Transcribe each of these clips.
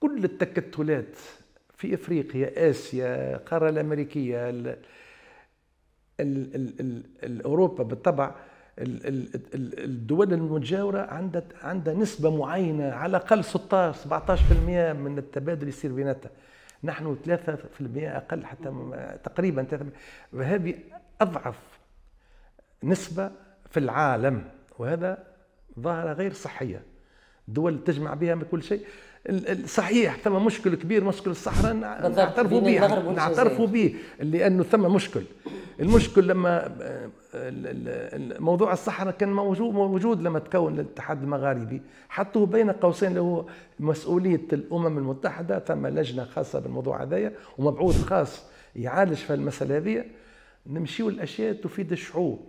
كل التكتلات في افريقيا اسيا القاره الامريكيه الـ الـ الـ الـ ال اوروبا بالطبع الدول المجاوره عندها عندها نسبه معينه على الاقل 16 17% من التبادل يصير بيناتها نحن 3% اقل حتى تقريبا هذه وهذه اضعف نسبه في العالم وهذا ظاهره غير صحيه دول تجمع بها من كل شيء صحيح ثم مشكل كبير مشكل الصحراء نعترفوا به نعترفوا به لانه ثم مشكل المشكل لما آه، موضوع الصحراء كان موجود موجود لما تكون الاتحاد المغاربي حطوه بين قوسين اللي هو مسؤوليه الامم المتحده ثم لجنه خاصه بالموضوع هذايا ومبعوث خاص يعالج في المساله هذه نمشيو الاشياء تفيد الشعوب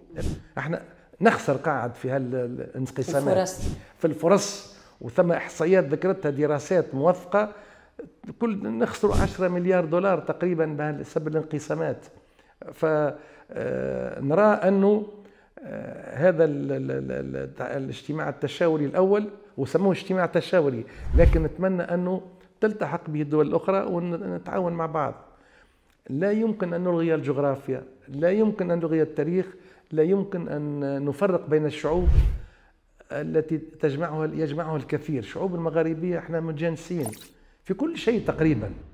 احنا نخسر قاعد في هالانقسامات في الفرص وثم احصائيات ذكرتها دراسات موثقه كل نخسروا 10 مليار دولار تقريبا بسبب الانقسامات فنرى آه، انه آه، هذا الاجتماع التشاوري الاول وسموه اجتماع تشاوري لكن نتمنى انه تلتحق به الدول الاخرى ونتعاون مع بعض لا يمكن ان نلغي الجغرافيا لا يمكن ان نلغي التاريخ لا يمكن ان نفرق بين الشعوب التي تجمعها يجمعها الكثير شعوب المغاربية احنا متجانسين في كل شيء تقريبا